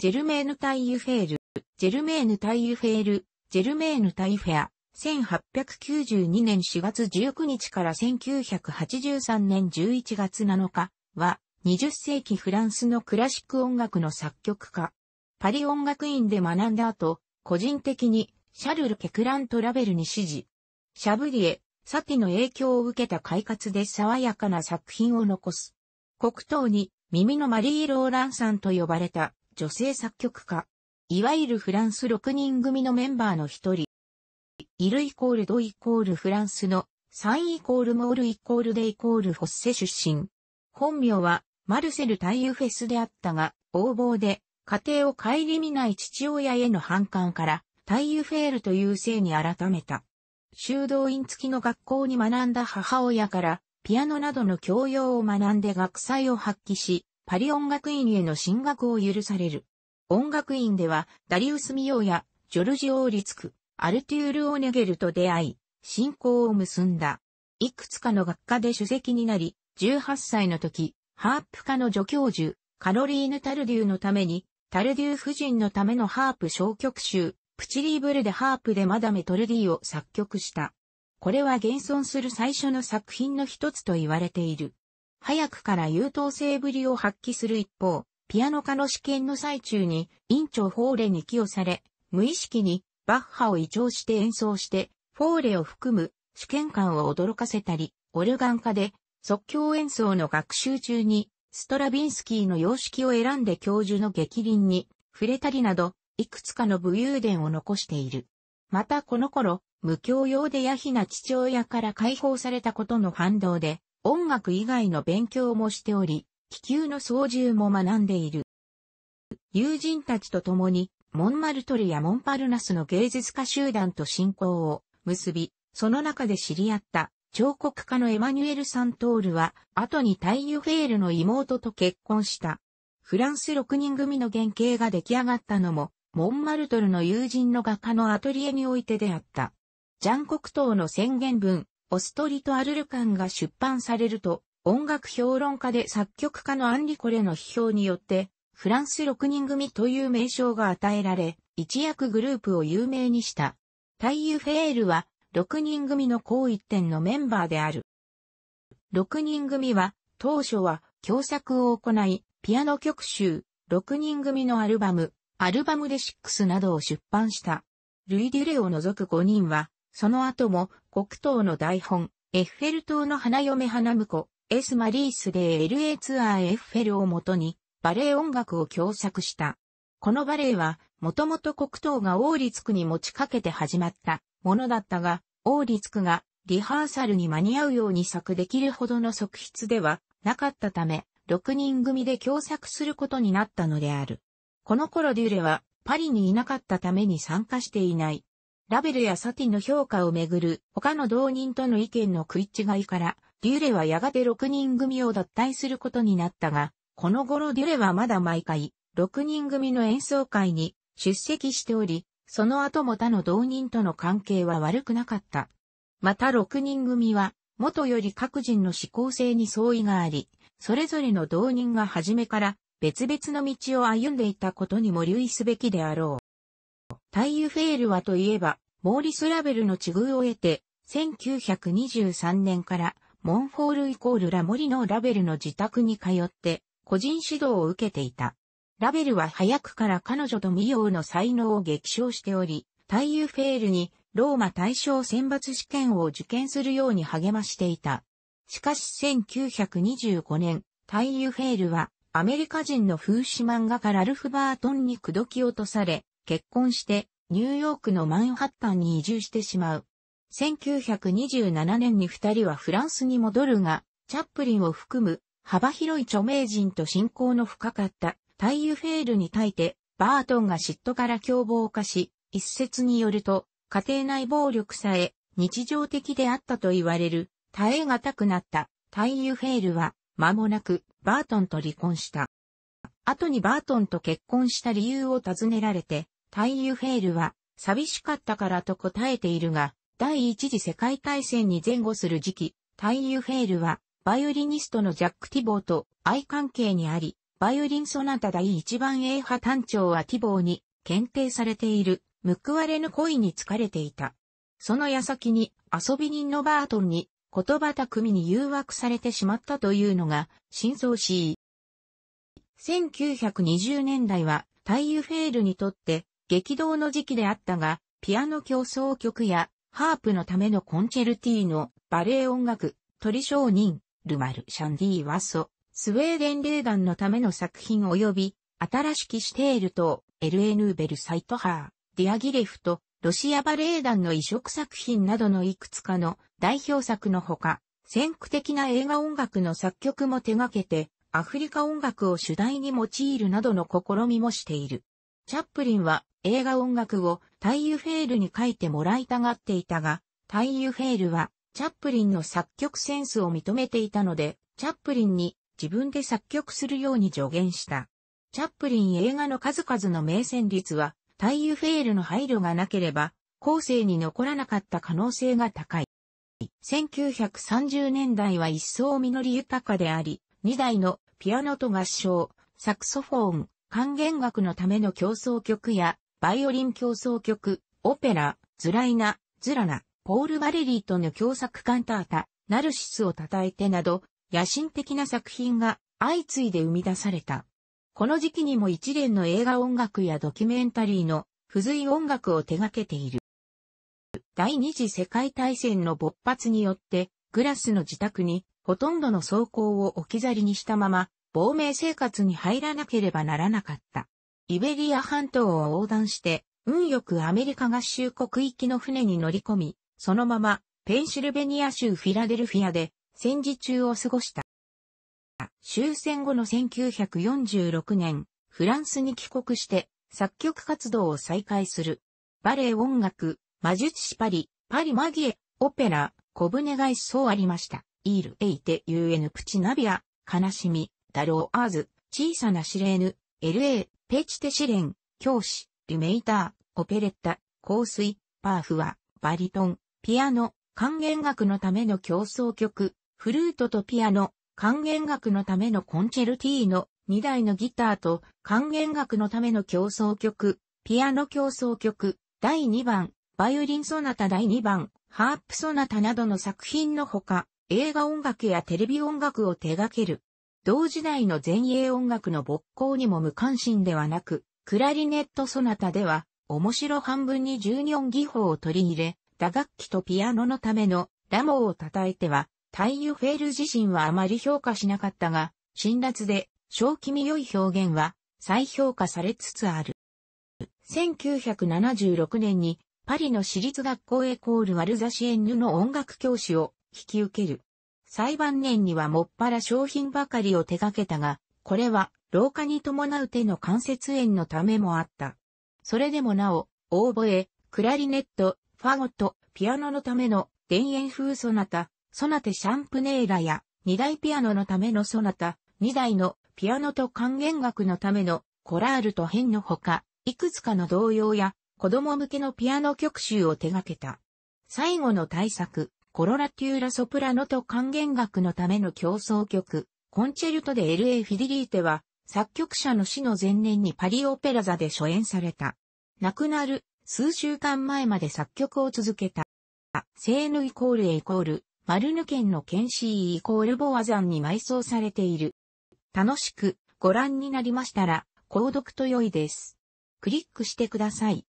ジェルメーヌ・タイユフェール、ジェルメーヌ・タイユフェール、ジェルメーヌ・タイフェア、1892年4月19日から1983年11月7日は、20世紀フランスのクラシック音楽の作曲家。パリ音楽院で学んだ後、個人的にシャルル・ケクラントラベルに指示。シャブリエ、サティの影響を受けた快活で爽やかな作品を残す。黒糖に耳のマリー・ローランさんと呼ばれた女性作曲家。いわゆるフランス6人組のメンバーの一人。イルイコールドイコールフランスのサンイコールモールイコールデイコールフォッセ出身。本名はマルセル・タイユフェスであったが、横暴で家庭を顧みない父親への反感から、タイユフェールという姓に改めた。修道院付きの学校に学んだ母親から、ピアノなどの教養を学んで学祭を発揮し、パリ音楽院への進学を許される。音楽院では、ダリウス・ミオや、ジョルジオ・オリツク、アルテュール・オーネゲルと出会い、信仰を結んだ。いくつかの学科で主席になり、18歳の時、ハープ科の助教授、カロリーヌ・タルデューのために、タルデュー夫人のためのハープ小曲集、プチリーブルでハープでマダメ・トルディを作曲した。これは現存する最初の作品の一つと言われている。早くから優等生ぶりを発揮する一方、ピアノ科の試験の最中に、院長フォーレに寄与され、無意識にバッハを移調して演奏して、フォーレを含む試験官を驚かせたり、オルガン科で即興演奏の学習中に、ストラビンスキーの様式を選んで教授の激輪に触れたりなど、いくつかの武勇伝を残している。またこの頃、無教養でヤヒな父親から解放されたことの反動で、音楽以外の勉強もしており、気球の操縦も学んでいる。友人たちと共に、モンマルトルやモンパルナスの芸術家集団と信仰を結び、その中で知り合った彫刻家のエマニュエル・サントールは、後にタイユフェールの妹と結婚した。フランス6人組の原型が出来上がったのも、モンマルトルの友人の画家のアトリエにおいてであった。ジャン国党の宣言文、オストリとアルルカンが出版されると、音楽評論家で作曲家のアンリコレの批評によって、フランス6人組という名称が与えられ、一躍グループを有名にした。タイユ・フェールは、6人組の高一点のメンバーである。6人組は、当初は、共作を行い、ピアノ曲集、6人組のアルバム、アルバムで6などを出版した。ルイ・デュレを除く5人は、その後も国東の台本、エッフェル塔の花嫁花婿、エス・マリースで LA ツアーエッフェルをもとに、バレエ音楽を共作した。このバレエは、もともと黒糖が王立区に持ちかけて始まったものだったが、王立区がリハーサルに間に合うように作できるほどの側筆ではなかったため、6人組で共作することになったのである。この頃デュレはパリにいなかったために参加していない。ラベルやサティの評価をめぐる他の同人との意見の食い違いから、デュレはやがて6人組を脱退することになったが、この頃デュレはまだ毎回、6人組の演奏会に出席しており、その後も他の同人との関係は悪くなかった。また6人組は、元より各人の思考性に相違があり、それぞれの同人が初めから別々の道を歩んでいたことにも留意すべきであろう。タイユフェールはといえば、モーリス・ラベルの地遇を得て、1923年からモンフォールイコールラモリのラベルの自宅に通って個人指導を受けていた。ラベルは早くから彼女とミヨの才能を激賞しており、タイユフェールにローマ大賞選抜試験を受験するように励ましていた。しかし1925年、タイユフェールはアメリカ人の風刺漫画家ラルフ・バートンに口説き落とされ、結婚して、ニューヨークのマンハッタンに移住してしまう。1927年に二人はフランスに戻るが、チャップリンを含む幅広い著名人と親交の深かったタイユフェールに対て、バートンが嫉妬から凶暴化し、一説によると、家庭内暴力さえ日常的であったと言われる、耐え難くなったタイユフェールは、間もなくバートンと離婚した。後にバートンと結婚した理由を尋ねられて、タイユフェールは、寂しかったからと答えているが、第一次世界大戦に前後する時期、タイユフェールは、バイオリニストのジャック・ティボーと愛関係にあり、バイオリンソナタ第一番 A 派単調はティボーに検定されている、報われぬ恋に疲れていた。その矢先に遊び人のバートンに言葉巧みに誘惑されてしまったというのが真相 C。1920年代はタイユフェールにとって激動の時期であったが、ピアノ競争曲や、ハープのためのコンチェルティーノ、バレエ音楽、鳥商人、ルマル・シャンディ・ワソ、スウェーデン霊団のための作品及び、新しきシテールと、エエルヌーベルサイトハー、ディアギレフと、ロシアバレエ団の移植作品などのいくつかの代表作のほか、先駆的な映画音楽の作曲も手掛けて、アフリカ音楽を主題に用いるなどの試みもしている。チャップリンは映画音楽をタイユフェールに書いてもらいたがっていたが、タイユフェールはチャップリンの作曲センスを認めていたので、チャップリンに自分で作曲するように助言した。チャップリン映画の数々の名旋律は、タイユフェールの配慮がなければ、後世に残らなかった可能性が高い。1930年代は一層実り豊かであり、2台のピアノと合唱、サクソフォーン、還元学のための競争曲や、バイオリン競争曲、オペラ、ズライナ、ズラナ、ポール・バレリーとの共作カンタータ、ナルシスを称えてなど、野心的な作品が相次いで生み出された。この時期にも一連の映画音楽やドキュメンタリーの付随音楽を手掛けている。第二次世界大戦の勃発によって、グラスの自宅にほとんどの装甲を置き去りにしたまま亡命生活に入らなければならなかった。イベリア半島を横断して、運よくアメリカ合衆国行きの船に乗り込み、そのままペンシルベニア州フィラデルフィアで戦時中を過ごした。終戦後の1946年、フランスに帰国して作曲活動を再開する。バレエ音楽、魔術師パリ、パリマギエ、オペラ、小舟返しそうありました。イールエイテエヌ・プチナビア、悲しみ、ダローアーズ、小さなシレーヌ、LA、ペチテシレン、教師、リメイター、オペレッタ、香水、パーフは、バリトン、ピアノ、管弦楽のための競争曲、フルートとピアノ、管弦楽のためのコンチェルティーノ、2台のギターと管弦楽のための競争曲、ピアノ競争曲、第2番、バイオリンソナタ第2番、ハープソナタなどの作品のほか、映画音楽やテレビ音楽を手掛ける同時代の前衛音楽の勃興にも無関心ではなく、クラリネットソナタでは、面白半分に14音技法を取り入れ、打楽器とピアノのためのラモを叩いては、タイユフェール自身はあまり評価しなかったが、辛辣で、正気味良い表現は、再評価されつつある。1976年に、パリの私立学校エコール・ワルザシエンヌの音楽教師を引き受ける。裁判年にはもっぱら商品ばかりを手掛けたが、これは老化に伴う手の関節炎のためもあった。それでもなお、オーボエ、クラリネット、ファゴット、ピアノのための田園風ソナタ、ソナテシャンプネーラや二台ピアノのためのソナタ、二台のピアノと還元楽のためのコラールと編のほか、いくつかの童謡や子供向けのピアノ曲集を手掛けた。最後の対策、コロラテューラソプラノと管弦楽のための競争曲、コンチェルトで LA フィデリーテは、作曲者の死の前年にパリオペラ座で初演された。亡くなる数週間前まで作曲を続けた。セーヌイコールエイコール、マルヌ県のケンシーイコールボア山に埋葬されている。楽しくご覧になりましたら、購読と良いです。クリックしてください。